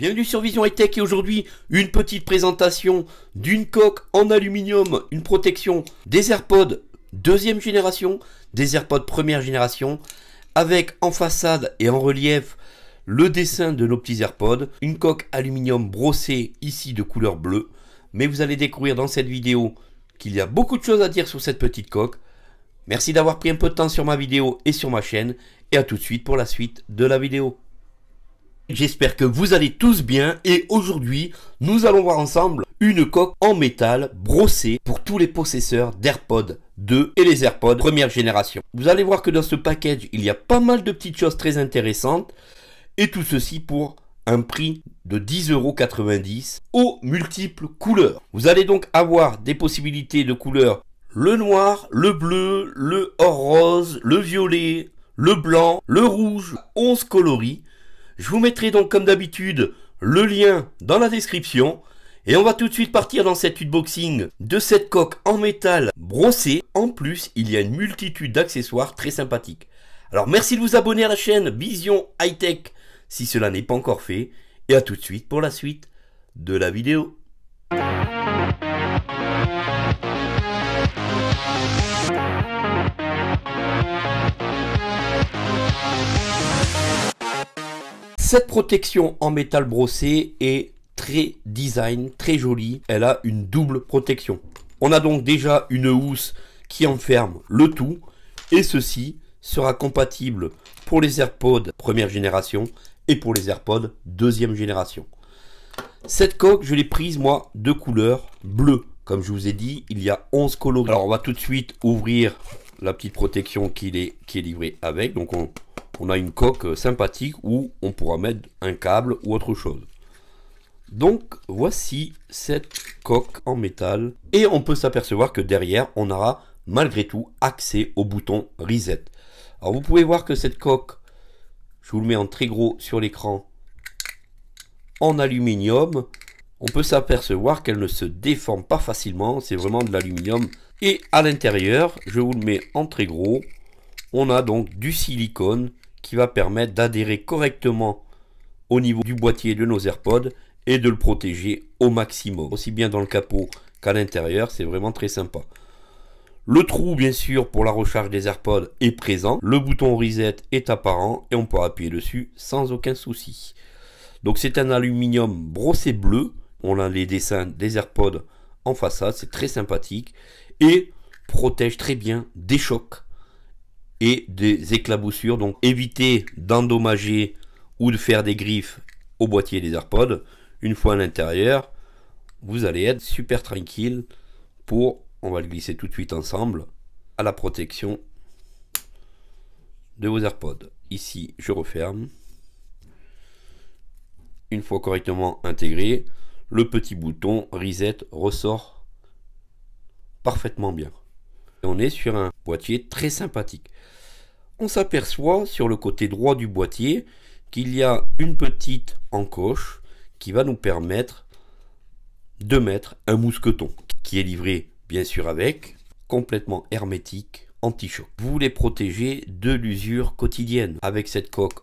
Bienvenue sur Vision High Tech et aujourd'hui une petite présentation d'une coque en aluminium, une protection des AirPods deuxième génération, des AirPods première génération, avec en façade et en relief le dessin de nos petits AirPods, une coque aluminium brossée ici de couleur bleue, mais vous allez découvrir dans cette vidéo qu'il y a beaucoup de choses à dire sur cette petite coque. Merci d'avoir pris un peu de temps sur ma vidéo et sur ma chaîne, et à tout de suite pour la suite de la vidéo. J'espère que vous allez tous bien et aujourd'hui nous allons voir ensemble une coque en métal brossée pour tous les possesseurs d'AirPods 2 et les AirPods première génération. Vous allez voir que dans ce package il y a pas mal de petites choses très intéressantes et tout ceci pour un prix de 10,90€ aux multiples couleurs. Vous allez donc avoir des possibilités de couleurs le noir, le bleu, le or rose, le violet, le blanc, le rouge, 11 coloris je vous mettrai donc comme d'habitude le lien dans la description. Et on va tout de suite partir dans cette unboxing de cette coque en métal brossée. En plus, il y a une multitude d'accessoires très sympathiques. Alors merci de vous abonner à la chaîne Vision High Tech si cela n'est pas encore fait. Et à tout de suite pour la suite de la vidéo. Cette protection en métal brossé est très design, très jolie. Elle a une double protection. On a donc déjà une housse qui enferme le tout et ceci sera compatible pour les AirPods première génération et pour les AirPods deuxième génération. Cette coque, je l'ai prise moi de couleur bleue. Comme je vous ai dit, il y a 11 coloris. Alors on va tout de suite ouvrir la petite protection qui est, qui est livrée avec. Donc on, on a une coque euh, sympathique où on pourra mettre un câble ou autre chose. Donc voici cette coque en métal et on peut s'apercevoir que derrière on aura malgré tout accès au bouton reset. Alors vous pouvez voir que cette coque, je vous le mets en très gros sur l'écran, en aluminium, on peut s'apercevoir qu'elle ne se déforme pas facilement, c'est vraiment de l'aluminium. Et à l'intérieur, je vous le mets en très gros, on a donc du silicone qui va permettre d'adhérer correctement au niveau du boîtier de nos AirPods et de le protéger au maximum, aussi bien dans le capot qu'à l'intérieur, c'est vraiment très sympa. Le trou bien sûr pour la recharge des AirPods est présent, le bouton reset est apparent et on peut appuyer dessus sans aucun souci. Donc c'est un aluminium brossé bleu, on a les dessins des AirPods en façade, c'est très sympathique et protège très bien des chocs des éclaboussures. Donc évitez d'endommager ou de faire des griffes au boîtier des AirPods. Une fois à l'intérieur, vous allez être super tranquille pour, on va le glisser tout de suite ensemble, à la protection de vos AirPods. Ici, je referme. Une fois correctement intégré, le petit bouton reset ressort parfaitement bien. on est sur un boîtier très sympathique. On s'aperçoit sur le côté droit du boîtier qu'il y a une petite encoche qui va nous permettre de mettre un mousqueton qui est livré bien sûr avec, complètement hermétique, anti-choc. Vous les protégez de l'usure quotidienne. Avec cette coque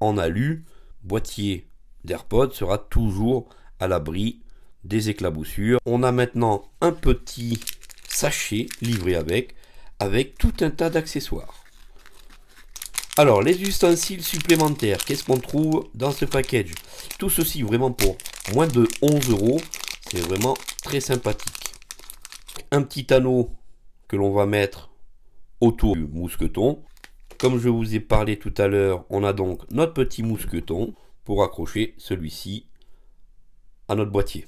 en alu, boîtier d'AirPod sera toujours à l'abri des éclaboussures. On a maintenant un petit sachet livré avec avec tout un tas d'accessoires. Alors, les ustensiles supplémentaires, qu'est-ce qu'on trouve dans ce package Tout ceci vraiment pour moins de 11 euros. C'est vraiment très sympathique. Un petit anneau que l'on va mettre autour du mousqueton. Comme je vous ai parlé tout à l'heure, on a donc notre petit mousqueton pour accrocher celui-ci à notre boîtier.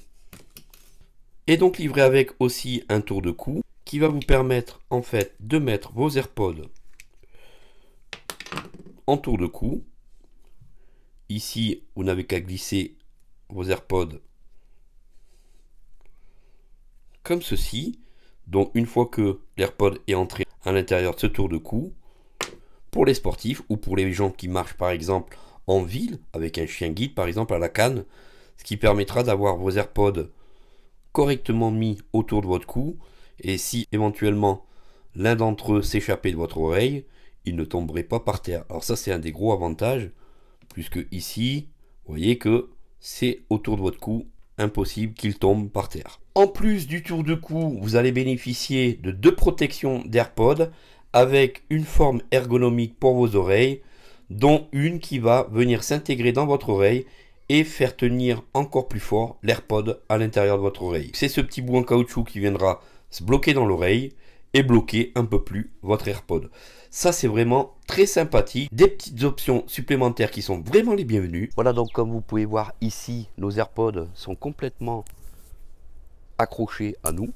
Et donc livré avec aussi un tour de cou qui va vous permettre en fait de mettre vos AirPods en tour de cou. Ici, vous n'avez qu'à glisser vos AirPods comme ceci. Donc une fois que l'AirPod est entré à l'intérieur de ce tour de cou, pour les sportifs ou pour les gens qui marchent par exemple en ville avec un chien guide par exemple à la canne, ce qui permettra d'avoir vos AirPods correctement mis autour de votre cou et si éventuellement l'un d'entre eux s'échappait de votre oreille, il ne tomberait pas par terre. Alors ça c'est un des gros avantages, puisque ici, vous voyez que c'est autour de votre cou, impossible qu'il tombe par terre. En plus du tour de cou, vous allez bénéficier de deux protections d'airpod avec une forme ergonomique pour vos oreilles, dont une qui va venir s'intégrer dans votre oreille et faire tenir encore plus fort l'AirPod à l'intérieur de votre oreille. C'est ce petit bout en caoutchouc qui viendra Bloquer dans l'oreille et bloquer un peu plus votre AirPod. Ça, c'est vraiment très sympathique. Des petites options supplémentaires qui sont vraiment les bienvenues. Voilà, donc comme vous pouvez voir ici, nos AirPods sont complètement accrochés à nous.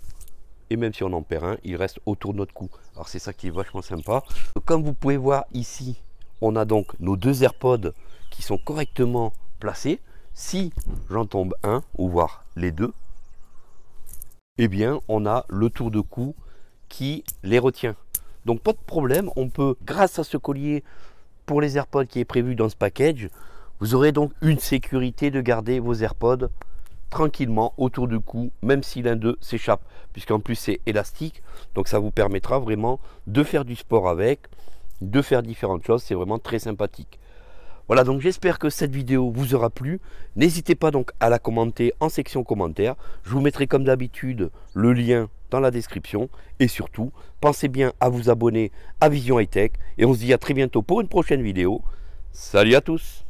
Et même si on en perd un, il reste autour de notre cou. Alors c'est ça qui est vachement sympa. Comme vous pouvez voir ici, on a donc nos deux AirPods qui sont correctement placés. Si j'en tombe un, ou voir les deux, eh bien, on a le tour de cou qui les retient. Donc pas de problème, on peut, grâce à ce collier pour les AirPods qui est prévu dans ce package, vous aurez donc une sécurité de garder vos AirPods tranquillement autour du cou, même si l'un d'eux s'échappe, puisqu'en plus c'est élastique, donc ça vous permettra vraiment de faire du sport avec, de faire différentes choses, c'est vraiment très sympathique. Voilà, donc j'espère que cette vidéo vous aura plu. N'hésitez pas donc à la commenter en section commentaires. Je vous mettrai comme d'habitude le lien dans la description. Et surtout, pensez bien à vous abonner à Vision High Tech. Et on se dit à très bientôt pour une prochaine vidéo. Salut à tous